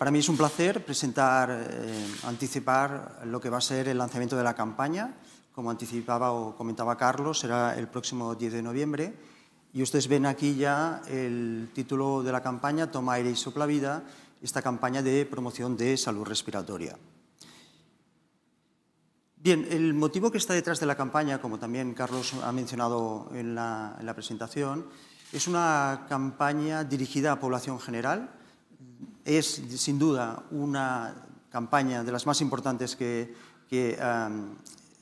Para mí es un placer presentar, eh, anticipar lo que va a ser el lanzamiento de la campaña. Como anticipaba o comentaba Carlos, será el próximo 10 de noviembre. Y ustedes ven aquí ya el título de la campaña, Toma aire y sopla vida, esta campaña de promoción de salud respiratoria. Bien, el motivo que está detrás de la campaña, como también Carlos ha mencionado en la, en la presentación, es una campaña dirigida a población general, es sin duda una campaña de las más importantes que,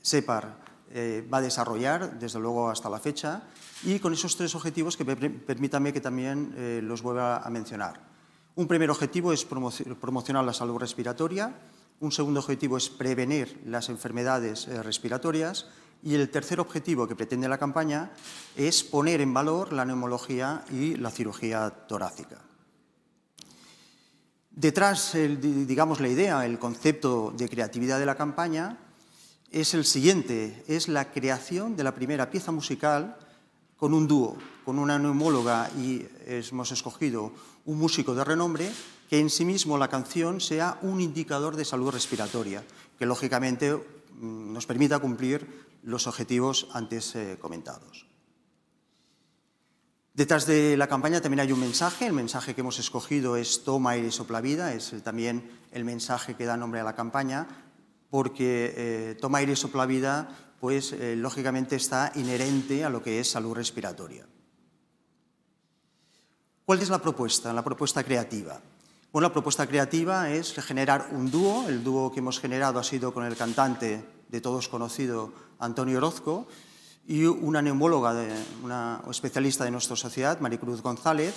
SEPAR eh, va a desarrollar, desde luego hasta la fecha, y con esos tres objetivos que permítanme que también eh, los vuelva a mencionar. Un primer objetivo es promocionar la salud respiratoria, un segundo objetivo es prevenir las enfermedades eh, respiratorias y el tercer objetivo que pretende la campaña es poner en valor la neumología y la cirugía torácica. Detrás, digamos, la idea, el concepto de creatividad de la campaña es el siguiente, es la creación de la primera pieza musical con un dúo, con una neumóloga y hemos escogido un músico de renombre que en sí mismo la canción sea un indicador de salud respiratoria, que lógicamente mm, nos permita cumplir los objetivos antes eh, comentados. Detrás de la campaña también hay un mensaje. El mensaje que hemos escogido es Toma aire, sopla vida. Es también el mensaje que da nombre a la campaña, porque eh, Toma aire, sopla vida, pues eh, lógicamente está inherente a lo que es salud respiratoria. ¿Cuál es la propuesta? La propuesta creativa. Bueno, la propuesta creativa es generar un dúo. El dúo que hemos generado ha sido con el cantante de todos conocido Antonio Orozco, y una neumóloga, de, una especialista de nuestra sociedad, Maricruz González.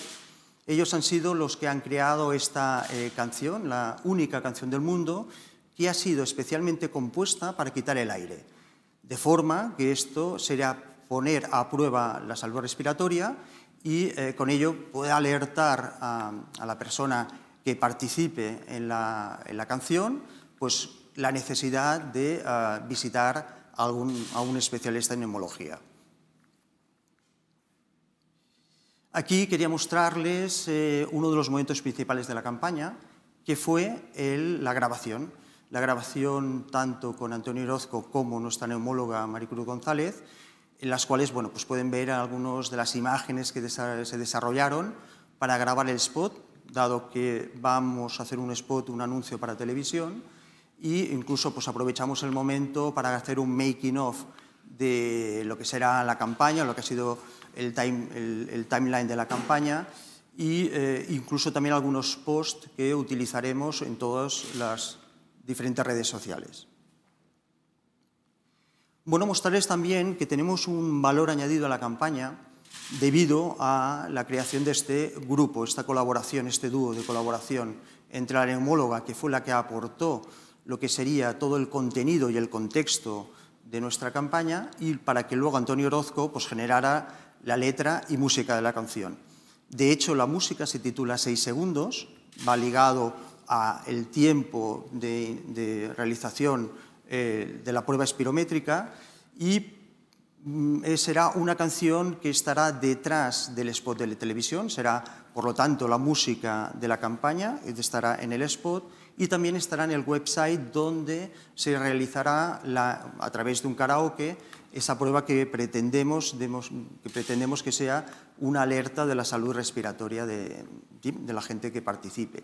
Ellos han sido los que han creado esta eh, canción, la única canción del mundo, que ha sido especialmente compuesta para quitar el aire. De forma que esto sería poner a prueba la salud respiratoria y eh, con ello puede alertar a, la persona que participe en la, canción pues, la necesidad de ah, visitar a, un especialista en neumología. Aquí quería mostrarles eh, uno de los momentos principales de la campaña, que fue la grabación. La grabación tanto con Antonio Orozco como nuestra neumóloga Maricruz González, en las cuales bueno, pues pueden ver algunas de las imágenes que se desarrollaron para grabar el spot, dado que vamos a hacer un spot, un anuncio para televisión y incluso pues, aprovechamos el momento para hacer un making of de lo que será la campaña, lo que ha sido el, timeline de la campaña e incluso también algunos posts que utilizaremos en todas las diferentes redes sociales. Bueno, mostrarles también que tenemos un valor añadido a la campaña debido a la creación de este grupo, esta colaboración, este dúo de colaboración entre la neumóloga, que fue la que aportó lo que sería todo el contenido y el contexto de nuestra campaña y para que luego Antonio Orozco pues, generara la letra y música de la canción. De hecho, la música se titula Seis segundos, va ligado al tiempo de, realización eh, de la prueba espirométrica y mm, eh, será una canción que estará detrás del spot de televisión, será por lo tanto la música de la campaña, eh, estará en el spot y también estará en el website donde se realizará a través de un karaoke esa prueba que pretendemos, que sea una alerta de la salud respiratoria de, la gente que participe.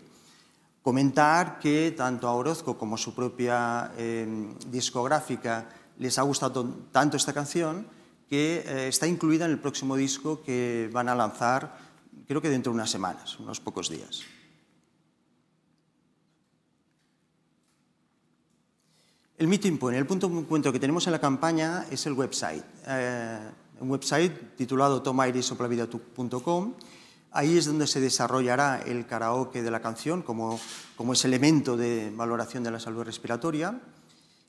Comentar que tanto a Orozco como a su propia em, discográfica les ha gustado tanto esta canción que eh, está incluida en el próximo disco que van a lanzar creo que dentro de unas semanas, unos pocos días. El Meeting Point, el punto de encuentro que tenemos en la campaña es el website. Eh, un website titulado tomairesoplavidatu.com. Ahí es donde se desarrollará el karaoke de la canción como, como ese elemento de valoración de la salud respiratoria.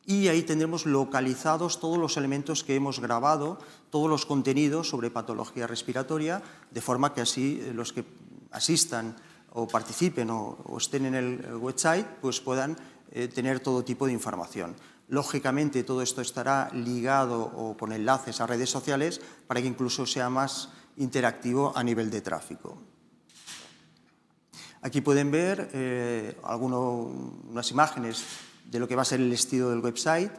Y ahí tendremos localizados todos los elementos que hemos grabado, todos los contenidos sobre patología respiratoria, de forma que así eh, los que asistan o participen o, o estén en el website pues puedan eh, tener todo tipo de información. Lógicamente, todo esto estará ligado o con enlaces a redes sociales para que incluso sea más interactivo a nivel de tráfico. Aquí pueden ver eh, algunas imágenes de lo que va a ser el estilo del website.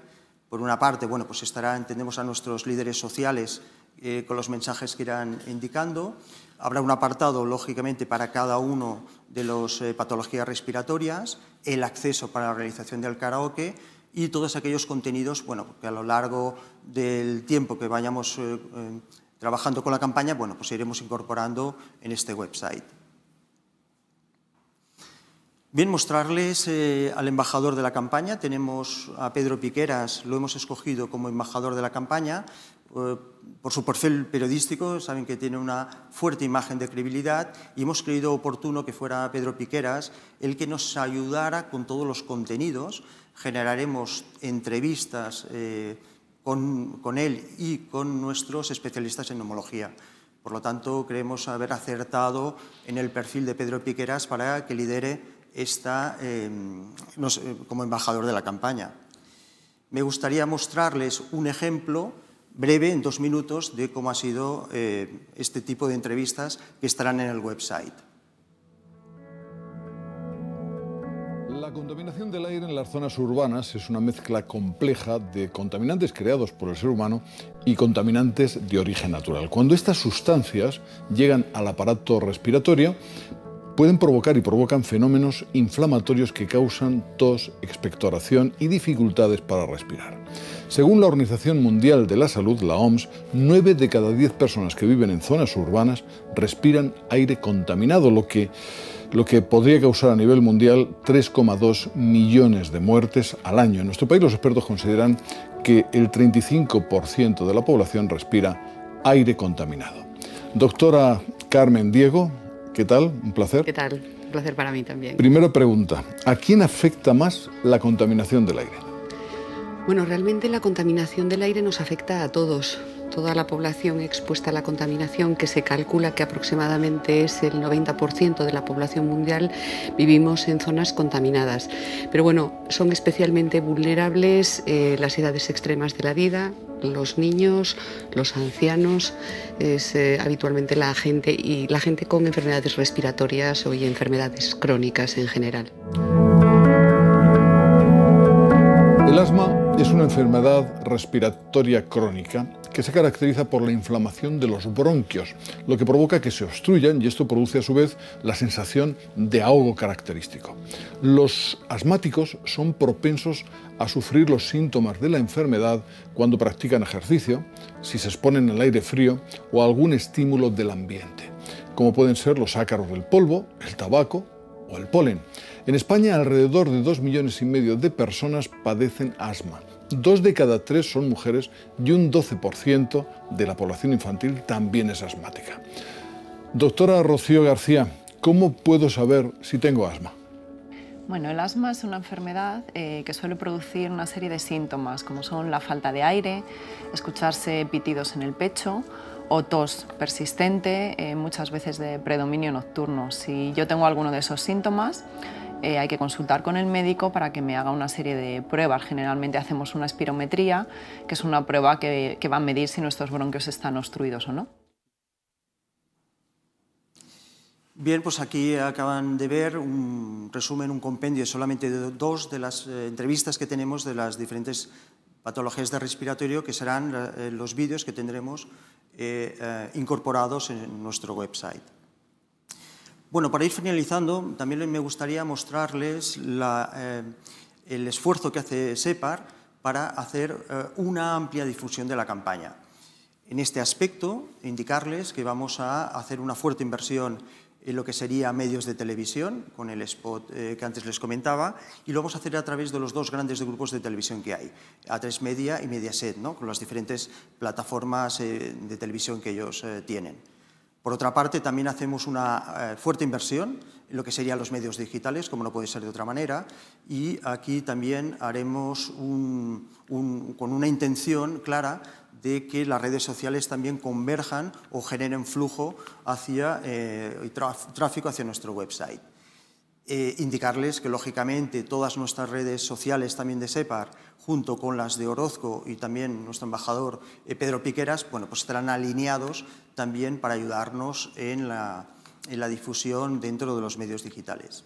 Por una parte, bueno, pues estará, entendemos a nuestros líderes sociales eh, con los mensajes que irán indicando. Habrá un apartado, lógicamente, para cada uno de las eh, patologías respiratorias, el acceso para la realización del karaoke y todos aquellos contenidos bueno, que a lo largo del tiempo que vayamos eh, em, trabajando con la campaña, bueno, pues iremos incorporando en este website. Bien, mostrarles al embajador de la campaña. Tenemos a Pedro Piqueras, lo hemos escogido como embajador de la campaña, eh, por su perfil periodístico, saben que tiene una fuerte imagen de credibilidad y hemos creído oportuno que fuera Pedro Piqueras el que nos ayudara con todos los contenidos. Generaremos entrevistas eh, con, él y con nuestros especialistas en homología. Por lo tanto, creemos haber acertado en el perfil de Pedro Piqueras para que lidere esta, eh, como embajador de la campaña. Me gustaría mostrarles un ejemplo breve, en dos minutos, de cómo ha sido eh, este tipo de entrevistas que estarán en el website. La contaminación del aire en las zonas urbanas es una mezcla compleja de contaminantes creados por el ser humano y contaminantes de origen natural. Cuando estas sustancias llegan al aparato respiratorio, pueden provocar y provocan fenómenos inflamatorios que causan tos, expectoración y dificultades para respirar. Según la Organización Mundial de la Salud, la OMS, 9 de cada 10 personas que viven en zonas urbanas respiran aire contaminado, lo que, lo que podría causar a nivel mundial 3,2 millones de muertes al año. En nuestro país los expertos consideran que el 35% de la población respira aire contaminado. Doctora Carmen Diego, ¿Qué tal? Un placer. ¿Qué tal? Un placer para mí también. Primera pregunta, ¿a quién afecta más la contaminación del aire? Bueno, realmente la contaminación del aire nos afecta a todos toda la población expuesta a la contaminación, que se calcula que aproximadamente es el 90% de la población mundial, vivimos en zonas contaminadas. Pero bueno, son especialmente vulnerables eh, las edades extremas de la vida, los niños, los ancianos, es eh, habitualmente la gente y la gente con enfermedades respiratorias o y enfermedades crónicas en general. El asma es una enfermedad respiratoria crónica se caracteriza por la inflamación de los bronquios, lo que provoca que se obstruyan y esto produce a su vez la sensación de ahogo característico. Los asmáticos son propensos a sufrir los síntomas de la enfermedad cuando practican ejercicio, si se exponen al aire frío o algún estímulo del ambiente, como pueden ser los ácaros del polvo, el tabaco o el polen. En España alrededor de 2 millones y medio de personas padecen asma Dos de cada tres son mujeres y un 12% de la población infantil también es asmática. Doctora Rocío García, ¿cómo puedo saber si tengo asma? Bueno, el asma es una enfermedad eh, que suele producir una serie de síntomas, como son la falta de aire, escucharse pitidos en el pecho o tos persistente, eh, muchas veces de predominio nocturno. Si yo tengo alguno de esos síntomas, eh, hay que consultar con el médico para que me haga una serie de pruebas. Generalmente hacemos una espirometría, que es una prueba que, va a medir si nuestros bronquios están obstruidos o no. Bien, pues aquí acaban de ver un resumen, un compendio solamente de dos de las eh, entrevistas que tenemos de las diferentes patologías de respiratorio, que serán eh, los vídeos que tendremos incorporados en nuestro website. Bueno, para ir finalizando, también me gustaría mostrarles eh, el esfuerzo que hace SEPAR para hacer eh, una amplia difusión de la campaña. En este aspecto, indicarles que vamos a hacer una fuerte inversión en lo que sería medios de televisión, con el spot eh, que antes les comentaba, y lo vamos a hacer a través de los dos grandes grupos de televisión que hay, A3 Media y Mediaset, ¿no? con las diferentes plataformas de televisión que ellos tienen. Por otra parte, también hacemos una eh, fuerte inversión en lo que serían los medios digitales, como no puede ser de otra manera, y aquí también haremos con una intención clara de que las redes sociales también converjan o generen flujo hacia eh, tráfico hacia nuestro website. Eh, indicarles que, lógicamente, todas nuestras redes sociales también de SEPAR junto con las de Orozco y también nuestro embajador eh, Pedro Piqueras, bueno, pues estarán alineados también para ayudarnos en la, difusión dentro de los medios digitales.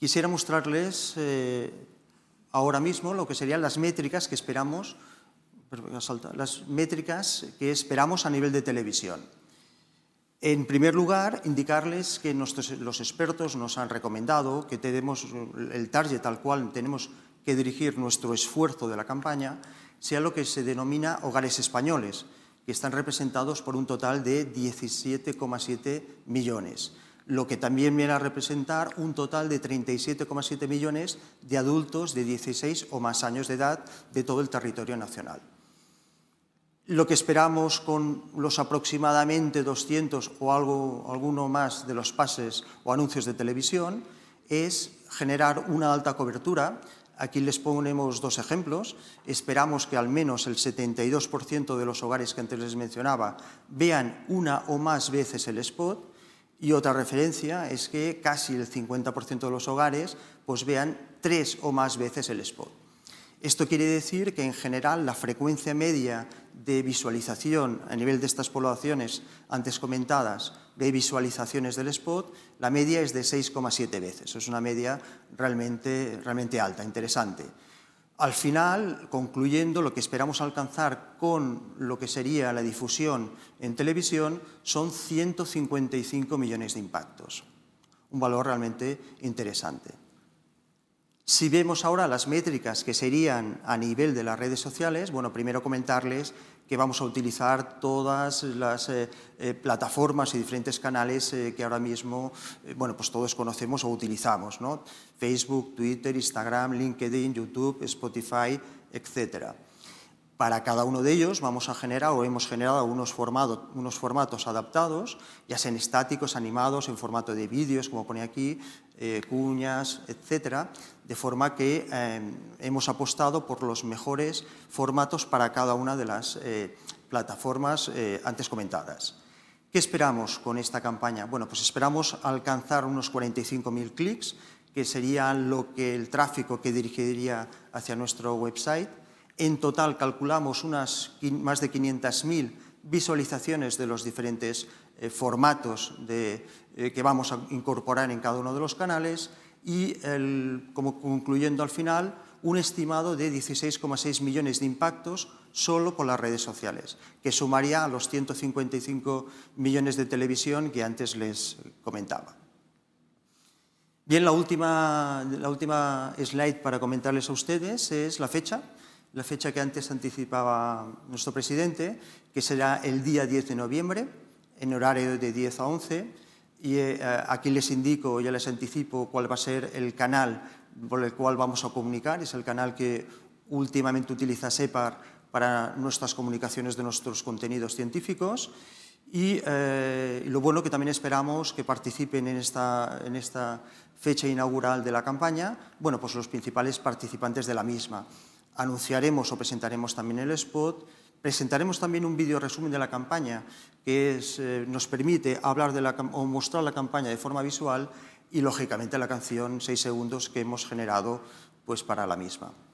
Quisiera mostrarles eh, ahora mismo lo que serían las métricas que esperamos, las métricas que esperamos a nivel de televisión. En primer lugar, indicarles que los expertos nos han recomendado que tenemos el target al cual tenemos que dirigir nuestro esfuerzo de la campaña sea lo que se denomina hogares españoles, que están representados por un total de 17,7 millones, lo que también viene a representar un total de 37,7 millones de adultos de 16 o más años de edad de todo el territorio nacional lo que esperamos con los aproximadamente 200 o algo, alguno más de los pases o anuncios de televisión es generar una alta cobertura. Aquí les ponemos dos ejemplos. Esperamos que al menos el 72% de los hogares que antes les mencionaba vean una o más veces el spot. Y otra referencia es que casi el 50% de los hogares pues vean tres o más veces el spot. Esto quiere decir que en general la frecuencia media de visualización a nivel de estas poblaciones antes comentadas de visualizaciones del spot, la media es de 6,7 veces. Es una media realmente, alta, interesante. Al final, concluyendo, lo que esperamos alcanzar con lo que sería la difusión en televisión son 155 millones de impactos. Un valor realmente interesante. Si vemos ahora las métricas que serían a nivel de las redes sociales, bueno, primero comentarles que vamos a utilizar todas las eh, eh, plataformas y diferentes canales eh, que ahora mismo, bueno, pues todos conocemos o utilizamos, ¿no? Facebook, Twitter, Instagram, LinkedIn, YouTube, Spotify, etc., para cada uno de ellos vamos a generar o hemos generado unos, unos formatos adaptados, ya sean estáticos, animados, en formato de vídeos, como pone aquí, eh, cuñas, etc. De forma que eh, hemos apostado por los mejores formatos para cada una de las eh, plataformas antes comentadas. ¿Qué esperamos con esta campaña? Bueno, pues esperamos alcanzar unos 45.000 clics, que sería lo que el tráfico que dirigiría hacia nuestro website en total calculamos unas más de 500.000 visualizaciones de los diferentes eh, formatos eh, que vamos a incorporar en cada uno de los canales y, como concluyendo al final, un estimado de 16,6 millones de impactos solo por las redes sociales, que sumaría a los 155 millones de televisión que antes les comentaba. Bien, la última, la última slide para comentarles a ustedes es la fecha la fecha que antes anticipaba nuestro presidente, que será el día 10 de noviembre, en horario de 10 a 11. Y eh, aquí les indico, ya les anticipo cuál va a ser el canal por el cual vamos a comunicar. Es el canal que últimamente utiliza SEPAR para nuestras comunicaciones de nuestros contenidos científicos. Y eh, lo bueno que también esperamos que participen en esta, en esta fecha inaugural de la campaña, bueno, pues los principales participantes de la misma anunciaremos o presentaremos también el spot, presentaremos también un vídeo resumen de la campaña que eh, nos permite hablar de o mostrar la campaña de forma visual y, lógicamente, la canción 6 segundos que hemos generado pues, para la misma.